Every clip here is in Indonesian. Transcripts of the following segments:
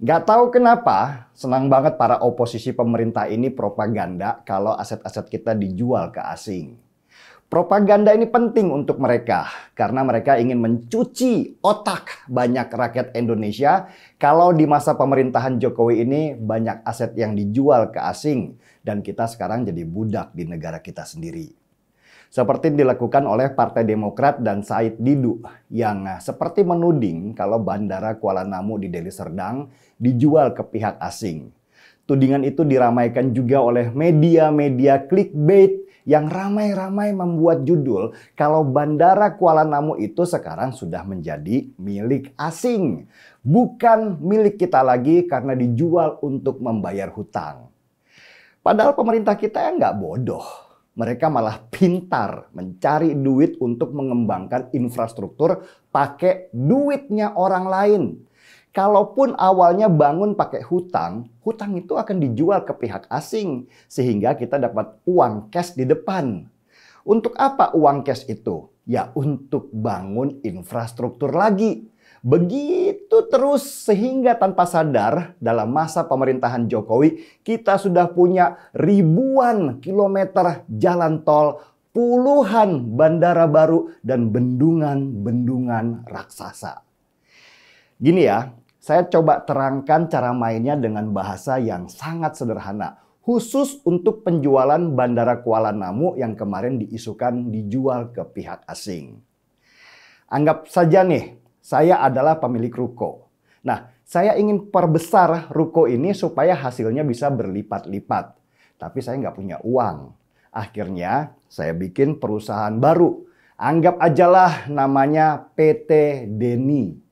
Gak tahu kenapa, senang banget para oposisi pemerintah ini propaganda kalau aset-aset kita dijual ke asing. Propaganda ini penting untuk mereka karena mereka ingin mencuci otak banyak rakyat Indonesia kalau di masa pemerintahan Jokowi ini banyak aset yang dijual ke asing dan kita sekarang jadi budak di negara kita sendiri. Seperti dilakukan oleh Partai Demokrat dan Said Didu yang seperti menuding kalau Bandara Kuala Namu di Deli Serdang dijual ke pihak asing. Tudingan itu diramaikan juga oleh media-media clickbait yang ramai-ramai membuat judul kalau Bandara Kuala Namu itu sekarang sudah menjadi milik asing. Bukan milik kita lagi karena dijual untuk membayar hutang. Padahal pemerintah kita yang nggak bodoh. Mereka malah pintar mencari duit untuk mengembangkan infrastruktur pakai duitnya orang lain Kalaupun awalnya bangun pakai hutang, hutang itu akan dijual ke pihak asing sehingga kita dapat uang cash di depan. Untuk apa uang cash itu? Ya untuk bangun infrastruktur lagi. Begitu terus sehingga tanpa sadar dalam masa pemerintahan Jokowi kita sudah punya ribuan kilometer jalan tol, puluhan bandara baru dan bendungan-bendungan raksasa. Gini ya, saya coba terangkan cara mainnya dengan bahasa yang sangat sederhana, khusus untuk penjualan Bandara Kuala Namu yang kemarin diisukan dijual ke pihak asing. Anggap saja nih, saya adalah pemilik ruko. Nah, saya ingin perbesar ruko ini supaya hasilnya bisa berlipat-lipat. Tapi saya nggak punya uang. Akhirnya, saya bikin perusahaan baru. Anggap ajalah namanya PT Deni.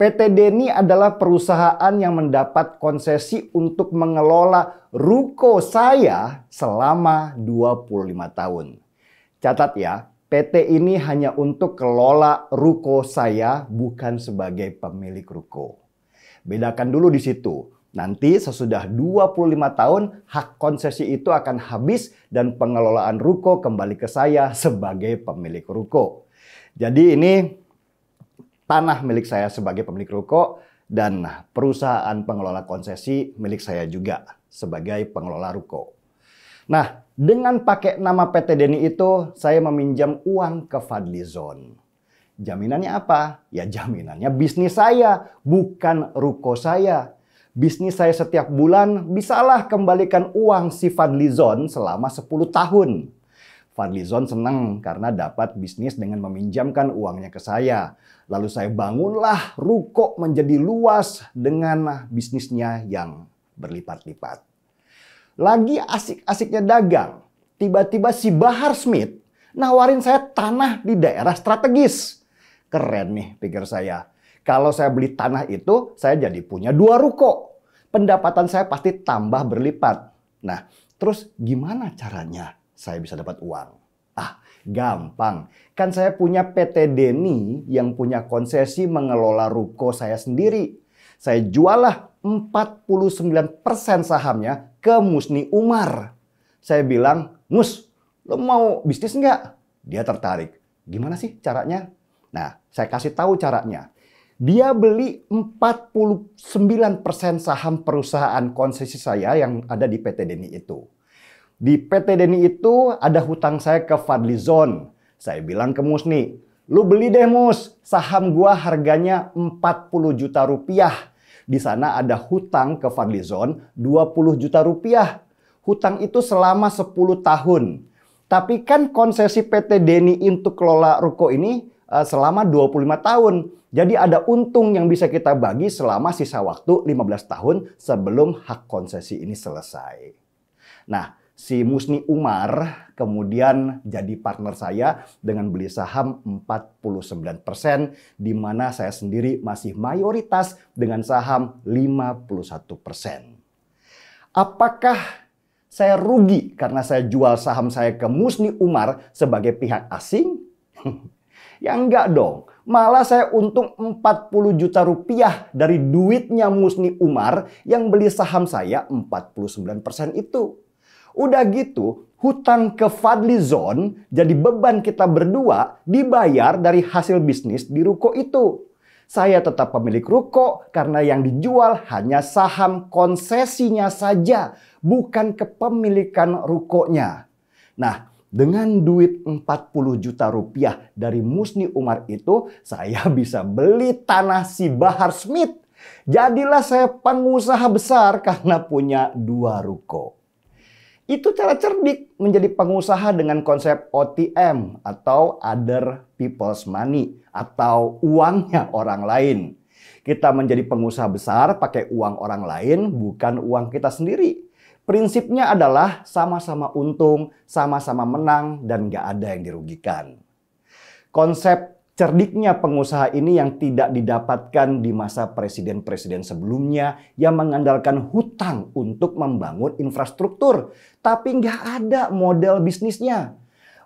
PT Deni adalah perusahaan yang mendapat konsesi untuk mengelola ruko saya selama 25 tahun. Catat ya, PT ini hanya untuk kelola ruko saya bukan sebagai pemilik ruko. Bedakan dulu di situ. Nanti sesudah 25 tahun hak konsesi itu akan habis dan pengelolaan ruko kembali ke saya sebagai pemilik ruko. Jadi ini tanah milik saya sebagai pemilik ruko dan perusahaan pengelola konsesi milik saya juga sebagai pengelola ruko. Nah, dengan pakai nama PT Deni itu, saya meminjam uang ke Fadli Fadlizon. Jaminannya apa? Ya jaminannya bisnis saya, bukan ruko saya. Bisnis saya setiap bulan bisalah kembalikan uang si Fadli Fadlizon selama 10 tahun. Fadlizon senang karena dapat bisnis dengan meminjamkan uangnya ke saya. Lalu saya bangunlah ruko menjadi luas dengan bisnisnya yang berlipat-lipat. Lagi asik-asiknya dagang, tiba-tiba si Bahar Smith nawarin saya tanah di daerah strategis. Keren nih pikir saya. Kalau saya beli tanah itu, saya jadi punya dua ruko. Pendapatan saya pasti tambah berlipat. Nah, terus gimana caranya? saya bisa dapat uang. Ah, gampang. Kan saya punya PT Deni yang punya konsesi mengelola ruko saya sendiri. Saya jualah 49% sahamnya ke Musni Umar. Saya bilang, Mus, lo mau bisnis nggak? Dia tertarik. Gimana sih caranya? Nah, saya kasih tahu caranya. Dia beli 49% saham perusahaan konsesi saya yang ada di PT Deni itu. Di PT Deni itu ada hutang saya ke Fadli Zon. Saya bilang ke Musni, lu beli deh Mus, saham gua harganya 40 juta rupiah. Di sana ada hutang ke Fadli Zon 20 juta rupiah. Hutang itu selama 10 tahun. Tapi kan konsesi PT Deni untuk kelola ruko ini uh, selama 25 tahun. Jadi ada untung yang bisa kita bagi selama sisa waktu 15 tahun sebelum hak konsesi ini selesai. Nah, si Musni Umar kemudian jadi partner saya dengan beli saham 49% di mana saya sendiri masih mayoritas dengan saham 51%. Apakah saya rugi karena saya jual saham saya ke Musni Umar sebagai pihak asing? ya enggak dong. Malah saya untung 40 juta rupiah dari duitnya Musni Umar yang beli saham saya 49% itu. Udah gitu, hutang ke Fadli Zon jadi beban kita berdua dibayar dari hasil bisnis di ruko itu. Saya tetap pemilik ruko karena yang dijual hanya saham konsesinya saja, bukan kepemilikan rukonya. Nah, dengan duit 40 juta rupiah dari Musni Umar itu, saya bisa beli tanah si Bahar Smith. Jadilah saya pengusaha besar karena punya dua ruko. Itu cara cerdik menjadi pengusaha dengan konsep OTM atau other people's money atau uangnya orang lain. Kita menjadi pengusaha besar pakai uang orang lain bukan uang kita sendiri. Prinsipnya adalah sama-sama untung, sama-sama menang dan gak ada yang dirugikan. Konsep Cerdiknya pengusaha ini yang tidak didapatkan di masa presiden-presiden sebelumnya yang mengandalkan hutang untuk membangun infrastruktur. Tapi nggak ada model bisnisnya.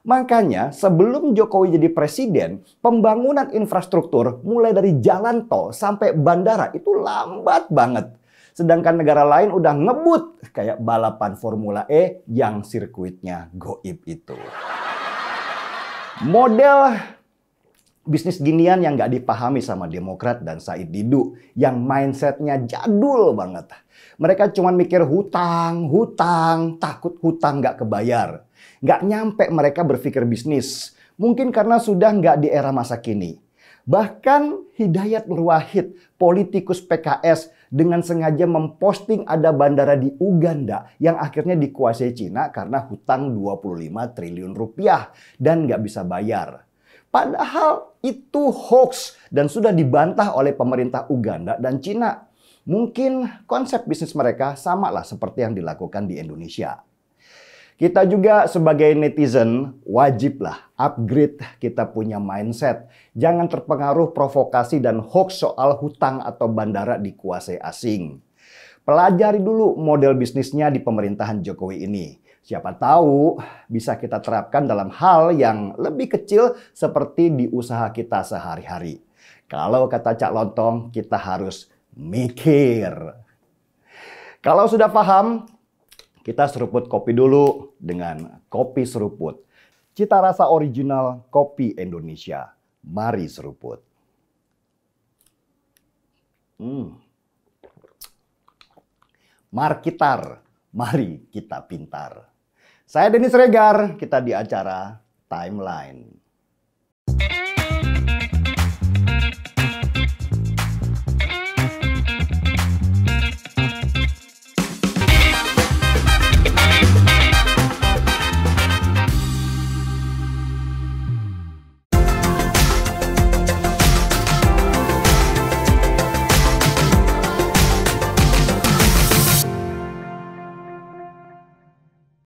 Makanya sebelum Jokowi jadi presiden, pembangunan infrastruktur mulai dari jalan tol sampai bandara itu lambat banget. Sedangkan negara lain udah ngebut kayak balapan Formula E yang sirkuitnya goib itu. Model bisnis ginian yang nggak dipahami sama Demokrat dan Said Didu yang mindsetnya jadul banget. Mereka cuma mikir hutang, hutang, takut hutang nggak kebayar. Nggak nyampe mereka berpikir bisnis. Mungkin karena sudah nggak di era masa kini. Bahkan Hidayat Nur Wahid, politikus PKS, dengan sengaja memposting ada bandara di Uganda yang akhirnya dikuasai Cina karena hutang 25 triliun rupiah dan nggak bisa bayar. Padahal itu hoax dan sudah dibantah oleh pemerintah Uganda dan Cina. Mungkin konsep bisnis mereka sama seperti yang dilakukan di Indonesia. Kita juga sebagai netizen wajiblah upgrade kita punya mindset. Jangan terpengaruh provokasi dan hoax soal hutang atau bandara dikuasai asing. Pelajari dulu model bisnisnya di pemerintahan Jokowi ini Siapa tahu bisa kita terapkan dalam hal yang lebih kecil seperti di usaha kita sehari-hari. Kalau kata Cak Lontong, kita harus mikir. Kalau sudah paham, kita seruput kopi dulu dengan kopi seruput. Cita rasa original kopi Indonesia. Mari seruput. Hmm. Markitar, mari kita pintar. Saya Denis Regar, kita di acara Timeline.